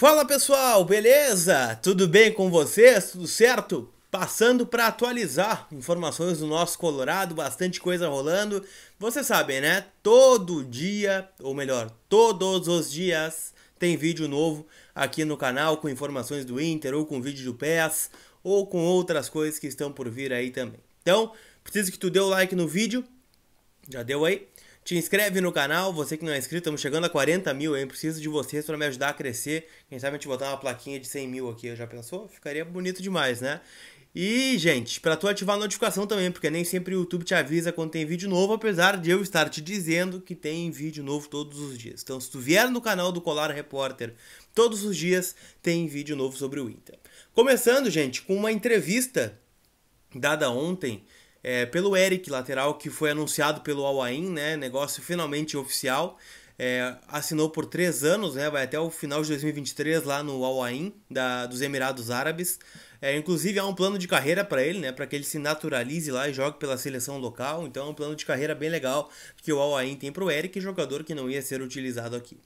Fala pessoal, beleza? Tudo bem com vocês? Tudo certo? Passando para atualizar informações do nosso Colorado, bastante coisa rolando. Vocês sabem, né? Todo dia, ou melhor, todos os dias, tem vídeo novo aqui no canal com informações do Inter, ou com vídeo do PES, ou com outras coisas que estão por vir aí também. Então, preciso que tu dê o like no vídeo. Já deu aí? Te inscreve no canal, você que não é inscrito, estamos chegando a 40 mil, hein? Preciso de vocês para me ajudar a crescer. Quem sabe a gente botar uma plaquinha de 100 mil aqui, já pensou? Ficaria bonito demais, né? E, gente, para tu ativar a notificação também, porque nem sempre o YouTube te avisa quando tem vídeo novo, apesar de eu estar te dizendo que tem vídeo novo todos os dias. Então, se tu vier no canal do Colar Repórter, todos os dias tem vídeo novo sobre o Inter. Começando, gente, com uma entrevista dada ontem é, pelo Eric, lateral, que foi anunciado pelo Al-Ain, né? Negócio finalmente oficial. É, assinou por três anos, né? Vai até o final de 2023 lá no Al Ain da, dos Emirados Árabes. É, inclusive há um plano de carreira para ele, né? Para que ele se naturalize lá e jogue pela seleção local. Então é um plano de carreira bem legal que o Al Ain tem para o Eric, jogador que não ia ser utilizado aqui.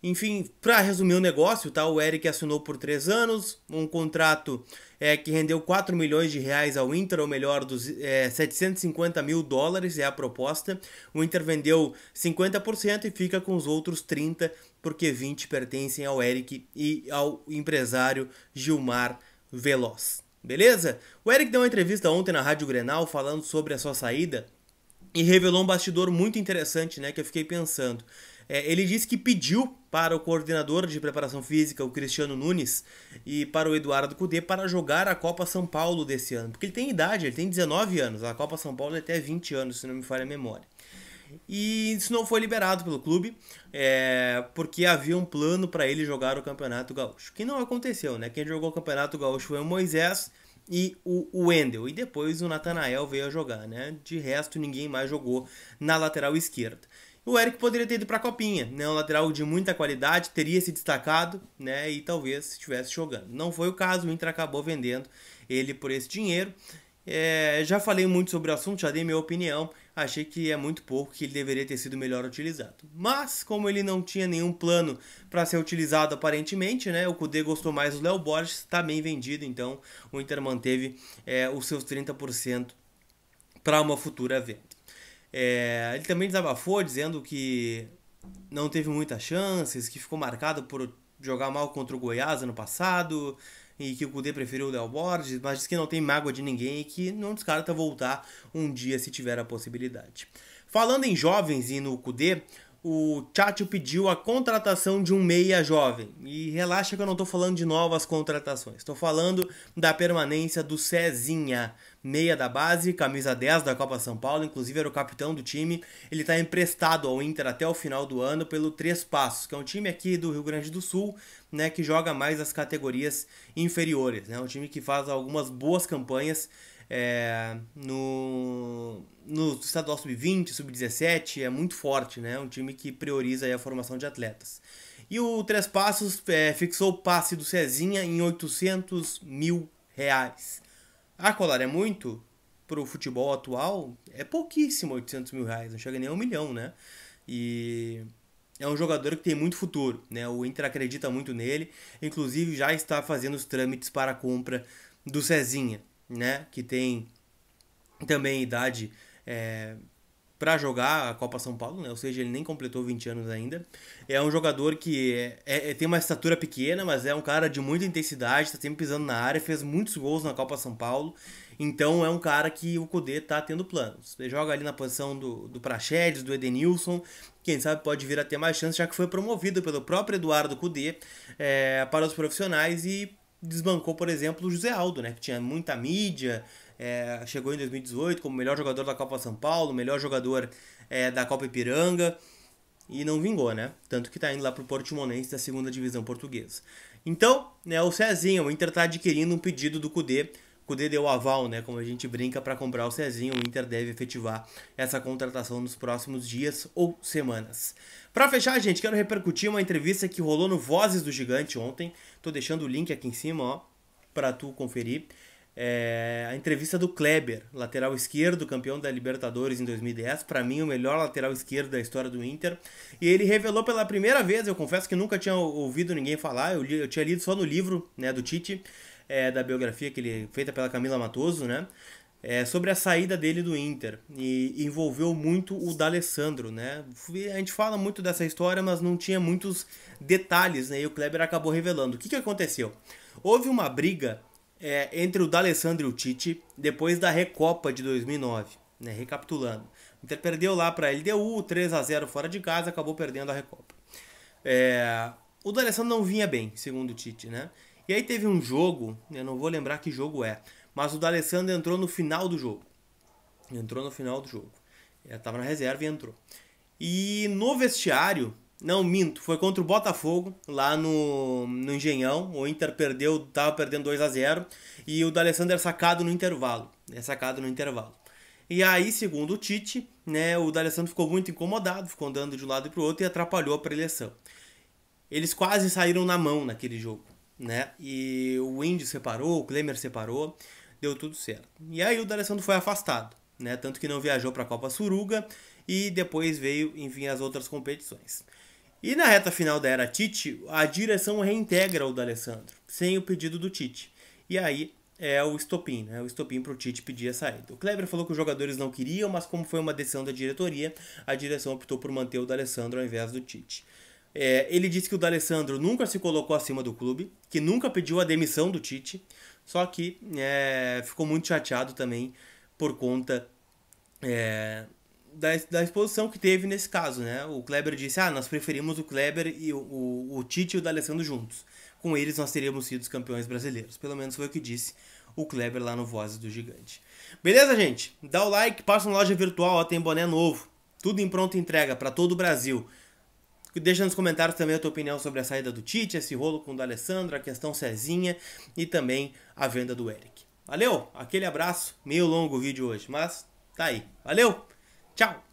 Enfim, para resumir o negócio, tá? o Eric assinou por 3 anos, um contrato é, que rendeu 4 milhões de reais ao Inter, ou melhor, dos é, 750 mil dólares é a proposta. O Inter vendeu 50% e fica com os outros 30%, porque 20% pertencem ao Eric e ao empresário Gilmar Veloz. Beleza? O Eric deu uma entrevista ontem na Rádio Grenal falando sobre a sua saída e revelou um bastidor muito interessante, né, que eu fiquei pensando. É, ele disse que pediu para o coordenador de preparação física, o Cristiano Nunes, e para o Eduardo Cudê para jogar a Copa São Paulo desse ano. Porque ele tem idade, ele tem 19 anos. A Copa São Paulo é até 20 anos, se não me falha a memória. E isso não foi liberado pelo clube, é, porque havia um plano para ele jogar o Campeonato Gaúcho. Que não aconteceu, né? Quem jogou o Campeonato Gaúcho foi o Moisés e o Wendel. E depois o Natanael veio a jogar, né? De resto, ninguém mais jogou na lateral esquerda o Eric poderia ter ido para a Copinha, né? Um lateral de muita qualidade, teria se destacado, né? E talvez estivesse jogando. Não foi o caso, o Inter acabou vendendo ele por esse dinheiro. É, já falei muito sobre o assunto, já dei minha opinião. Achei que é muito pouco, que ele deveria ter sido melhor utilizado. Mas, como ele não tinha nenhum plano para ser utilizado aparentemente, né? O Kudê gostou mais do Léo Borges, está bem vendido, então o Inter manteve é, os seus 30% para uma futura venda. É, ele também desabafou dizendo que não teve muitas chances, que ficou marcado por jogar mal contra o Goiás ano passado e que o Cudê preferiu o Léo Borges, mas diz que não tem mágoa de ninguém e que não descarta voltar um dia se tiver a possibilidade. Falando em jovens e no Cudê, o Tchatcho pediu a contratação de um meia jovem. E relaxa que eu não estou falando de novas contratações. Estou falando da permanência do Cezinha, meia da base, camisa 10 da Copa São Paulo, inclusive era o capitão do time. Ele está emprestado ao Inter até o final do ano pelo Três Passos, que é um time aqui do Rio Grande do Sul, né, que joga mais as categorias inferiores, né? Um time que faz algumas boas campanhas é, no no estadual sub-20, sub-17, é muito forte, né? É um time que prioriza a formação de atletas. E o Três Passos é, fixou o passe do Cezinha em 800 mil reais. Ah, Colar, é muito? Para o futebol atual, é pouquíssimo 800 mil reais, não chega nem a um milhão, né? E é um jogador que tem muito futuro, né? O Inter acredita muito nele, inclusive já está fazendo os trâmites para a compra do Cezinha, né? Que tem também idade é, para jogar a Copa São Paulo, né? ou seja, ele nem completou 20 anos ainda. É um jogador que é, é, é, tem uma estatura pequena, mas é um cara de muita intensidade, está sempre pisando na área, fez muitos gols na Copa São Paulo. Então é um cara que o Kudê está tendo planos. Ele joga ali na posição do, do do Edenilson, quem sabe pode vir a ter mais chance, já que foi promovido pelo próprio Eduardo Kudê é, para os profissionais e desbancou, por exemplo, o José Aldo, né? que tinha muita mídia, é, chegou em 2018 como melhor jogador da Copa São Paulo, melhor jogador é, da Copa Ipiranga e não vingou, né? Tanto que tá indo lá pro Portimonense da segunda divisão portuguesa. Então, né, o Cezinha, o Inter tá adquirindo um pedido do Cudê. O Cudê deu aval, né? Como a gente brinca, para comprar o Cezinha. O Inter deve efetivar essa contratação nos próximos dias ou semanas. Para fechar, gente, quero repercutir uma entrevista que rolou no Vozes do Gigante ontem. Tô deixando o link aqui em cima, ó, para tu conferir. É, a entrevista do Kleber, lateral esquerdo, campeão da Libertadores em 2010, para mim o melhor lateral esquerdo da história do Inter. E ele revelou pela primeira vez, eu confesso que nunca tinha ouvido ninguém falar, eu, li, eu tinha lido só no livro né, do Tite, é, da biografia que ele, feita pela Camila Matoso, né? É, sobre a saída dele do Inter e envolveu muito o D'Alessandro, né? A gente fala muito dessa história, mas não tinha muitos detalhes, né? E o Kleber acabou revelando. O que, que aconteceu? Houve uma briga é, entre o D'Alessandro e o Tite depois da Recopa de 2009, né? Recapitulando. O Inter perdeu lá para a LDU, 3 a 0 fora de casa, acabou perdendo a Recopa. É, o D'Alessandro não vinha bem, segundo o Tite, né? E aí teve um jogo, eu não vou lembrar que jogo é, mas o D'Alessandro entrou no final do jogo. Entrou no final do jogo. Ele é, tava na reserva e entrou. E no vestiário, não, minto. Foi contra o Botafogo, lá no, no Engenhão. O Inter perdeu, tava perdendo 2 a 0 E o D'Alessandro é sacado no intervalo. É sacado no intervalo. E aí, segundo o Tite, né, o D'Alessandro ficou muito incomodado, ficou andando de um lado para o outro e atrapalhou a preleção. Eles quase saíram na mão naquele jogo, né? E o Indy separou, o Klemer separou, deu tudo certo. E aí o D'Alessandro foi afastado, né? Tanto que não viajou para a Copa Suruga e depois veio, enfim, as outras competições. E na reta final da era Tite, a direção reintegra o D'Alessandro, sem o pedido do Tite. E aí é o estopim, né? O estopim para o Tite pedir a saída. O Kleber falou que os jogadores não queriam, mas como foi uma decisão da diretoria, a direção optou por manter o D'Alessandro ao invés do Tite. É, ele disse que o D'Alessandro nunca se colocou acima do clube, que nunca pediu a demissão do Tite, só que é, ficou muito chateado também por conta é, da, da exposição que teve nesse caso, né? O Kleber disse: ah, nós preferimos o Kleber e o, o, o Tite e o D'Alessandro juntos. Com eles nós teríamos sido os campeões brasileiros. Pelo menos foi o que disse o Kleber lá no Vozes do Gigante. Beleza, gente? Dá o like, passa na loja virtual, ó, tem boné novo. Tudo em pronta entrega para todo o Brasil. Deixa nos comentários também a tua opinião sobre a saída do Tite, esse rolo com o D'Alessandro, a questão Cezinha e também a venda do Eric. Valeu, aquele abraço, meio longo o vídeo hoje, mas tá aí. Valeu! Tchau!